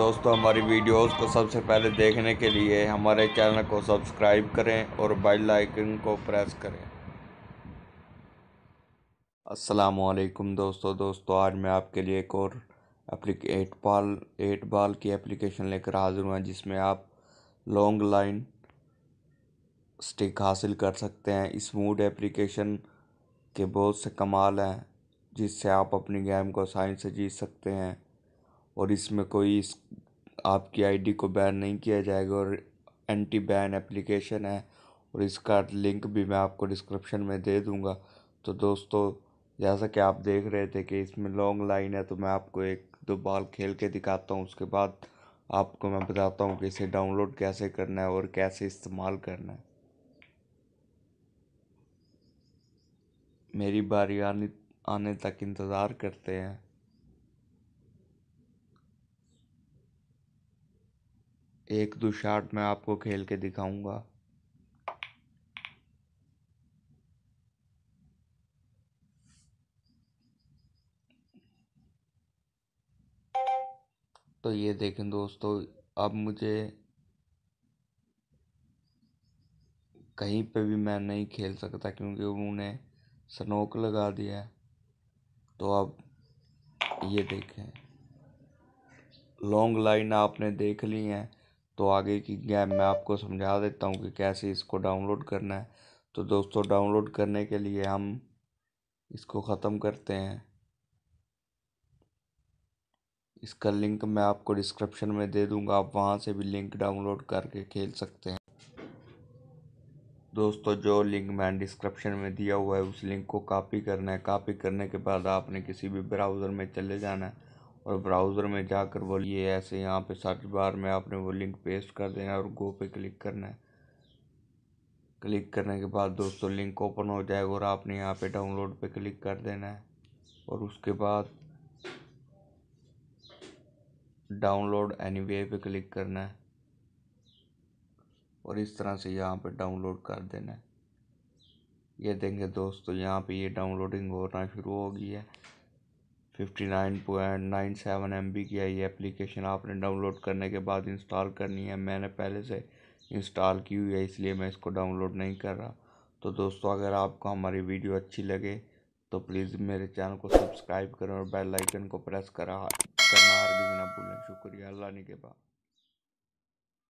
दोस्तों हमारी वीडियोस को सबसे पहले देखने के लिए हमारे चैनल को सब्सक्राइब करें और बेल आइकन को प्रेस करें वालेकुम दोस्तों दोस्तों आज मैं आपके लिए एक और एप्लीके एट बाल एट बाल की एप्लीकेशन लेकर हाजिर हुआ जिसमें आप लॉन्ग लाइन स्टिक हासिल कर सकते हैं इस मूड एप्लीकेशन के बहुत से कमाल हैं जिससे आप अपनी गेम को आसानी से जीत सकते हैं और इसमें कोई इस आपकी आईडी को बैन नहीं किया जाएगा और एंटी बैन एप्लीकेशन है और इसका लिंक भी मैं आपको डिस्क्रिप्शन में दे दूँगा तो दोस्तों जैसा कि आप देख रहे थे कि इसमें लॉन्ग लाइन है तो मैं आपको एक दो बॉल खेल के दिखाता हूँ उसके बाद आपको मैं बताता हूँ कि इसे डाउनलोड कैसे करना है और कैसे इस्तेमाल करना है मेरी बारी आने आने तक इंतज़ार करते हैं एक दो शॉट मैं आपको खेल के दिखाऊंगा तो ये देखें दोस्तों अब मुझे कहीं पे भी मैं नहीं खेल सकता क्योंकि उन्होंने स्नोक लगा दिया है तो अब ये देखें लॉन्ग लाइन आपने देख ली है तो आगे की गेम मैं आपको समझा देता हूँ कि कैसे इसको डाउनलोड करना है तो दोस्तों डाउनलोड करने के लिए हम इसको ख़त्म करते हैं इसका लिंक मैं आपको डिस्क्रिप्शन में दे दूंगा आप वहाँ से भी लिंक डाउनलोड करके खेल सकते हैं दोस्तों जो लिंक मैंने डिस्क्रिप्शन में दिया हुआ है उस लिंक को कॉपी करना है कॉपी करने के बाद आपने किसी भी ब्राउज़र में चले जाना है और ब्राउज़र में जाकर बोलिए ऐसे यहाँ पे सर्च बार में आपने वो लिंक पेस्ट कर देना और गो पे क्लिक करना है क्लिक करने के बाद दोस्तों लिंक ओपन हो जाएगा और आपने यहाँ पे डाउनलोड पे क्लिक कर देना है और उसके बाद डाउनलोड एनी वे पे क्लिक करना है और इस तरह से यहाँ पे डाउनलोड कर देना है ये देंगे दोस्तों यहाँ पे ये डाउनलोडिंग होना शुरू हो गई है 59.97 एमबी की है ये एप्लीकेशन आपने डाउनलोड करने के बाद इंस्टॉल करनी है मैंने पहले से इंस्टॉल की हुई है इसलिए मैं इसको डाउनलोड नहीं कर रहा तो दोस्तों अगर आपको हमारी वीडियो अच्छी लगे तो प्लीज़ मेरे चैनल को सब्सक्राइब करें और बेल आइकन को प्रेस करा करना भी ना भूलें शुक्रिया अल्लाह ने के बाद